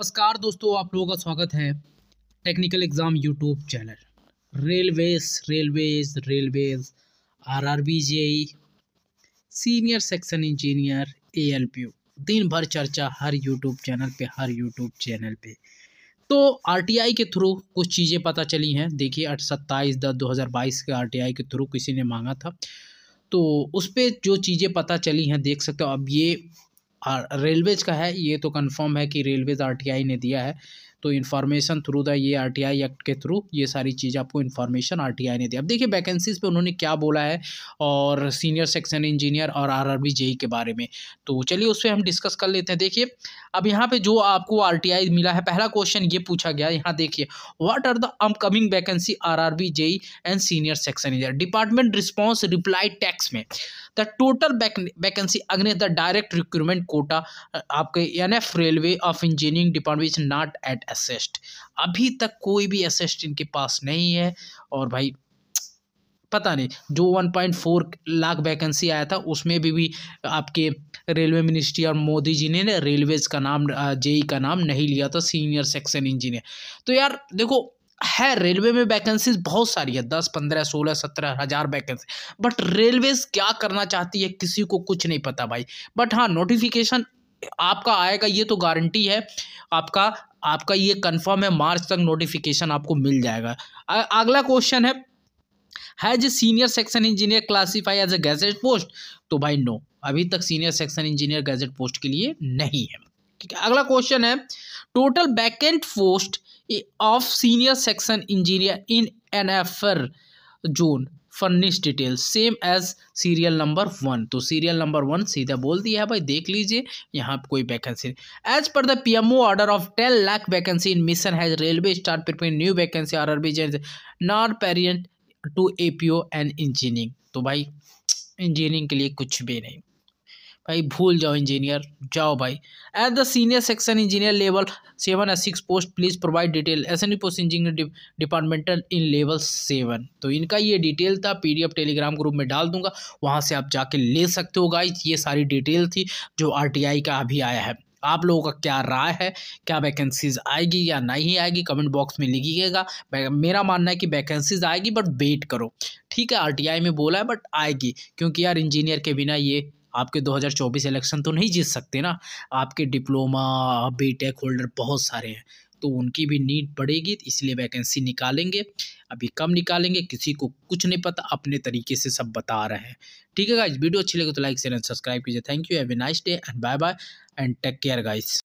नमस्कार दोस्तों आप लोगों का स्वागत है technical exam YouTube channel railways railways railways R R B J senior section engineer A L P U दिन भर चर्चा हर यूट्यूब चैनल पे हर यूट्यूब चैनल पे तो आर टी आई के थ्रू कुछ चीज़ें पता चली हैं देखिए सत्ताईस दस दो हज़ार बाईस के आर टी आई के थ्रू किसी ने मांगा था तो उस पर जो चीज़ें पता चली हैं देख सकते हो अब ये रेलवेज का है ये तो कंफर्म है कि रेलवेज आरटीआई ने दिया है तो इन्फॉर्मेशन थ्रू द ये आर एक्ट के थ्रू ये सारी चीज़ आपको इन्फॉर्मेशन आर ने दी अब देखिए वैकेंसीज पे उन्होंने क्या बोला है और सीनियर सेक्शन इंजीनियर और आर आर e के बारे में तो चलिए उस पर हम डिस्कस कर लेते हैं देखिए अब यहाँ पे जो आपको आर मिला है पहला क्वेश्चन ये पूछा गया यहाँ देखिए what are the upcoming vacancy R R B JE and senior section engineer department response reply text में द टोटल वैकेंसी अग्नि द डायरेक्ट रिक्रूटमेंट कोटा आपके N F railway of engineering department is not at assist अभी तक कोई भी assist इनके पास नहीं है और भाई पता नहीं जो 1.4 लाख वैकेंसी आया था उसमें भी, भी आपके रेलवे मिनिस्ट्री और मोदी जी ने, रेलवेज का नाम जेई का नाम नहीं लिया था सीनियर सेक्शन इंजीनियर तो यार देखो है रेलवे में वैकेंसी बहुत सारी है दस पंद्रह सोलह सत्रह हज़ार वैकेंसी बट रेलवेज क्या करना चाहती है किसी को कुछ नहीं पता भाई बट हाँ नोटिफिकेशन आपका आएगा ये तो गारंटी है आपका आपका ये कंफर्म है मार्च तक नोटिफिकेशन आपको मिल जाएगा अगला क्वेश्चन है has senior section engineer classify as a gazette post तो भाई नो अभी तक senior section engineer gazette post के लिए नहीं है ठीक है अगला क्वेश्चन है total vacant post of senior section engineer in N FR zone furnish detail same as serial number one तो सीरियल नंबर वन सीधा बोल दिया है भाई देख लीजिए यहाँ कोई vacancy as per the PMO order of ten lakh vacancy in mission has railway start prepare new vacancy R R B not पेरियंट to A P O and engineering तो भाई इंजीनियरिंग के लिए कुछ भी नहीं भाई भूल जाओ इंजीनियर जाओ भाई at the senior section engineer level seven S six post please provide details N post engineer departmental in level seven तो इनका ये डिटेल था पीडीएफ टेलीग्राम ग्रुप में डाल दूंगा वहाँ से आप जाके ले सकते हो गाइज ये सारी डिटेल थी जो आरटीआई का अभी आया है आप लोगों का क्या राय है क्या वैकेंसीज आएगी या नहीं आएगी कमेंट बॉक्स में लिखिएगा मेरा मानना है कि वैकेंसीज आएगी बट वेट करो ठीक है आरटीआई में बोला है बट आएगी क्योंकि यार इंजीनियर के बिना ये आपके 2024 इलेक्शन तो नहीं जीत सकते ना आपके डिप्लोमा बी टेक होल्डर बहुत सारे हैं तो उनकी भी नीड पड़ेगी इसलिए वैकेंसी निकालेंगे अभी कम निकालेंगे किसी को कुछ नहीं पता अपने तरीके से सब बता रहे हैं ठीक है गाइज वीडियो अच्छी लगे तो लाइक शेयर एंड सब्सक्राइब कीजिए thank you have a nice day and bye bye and take care guys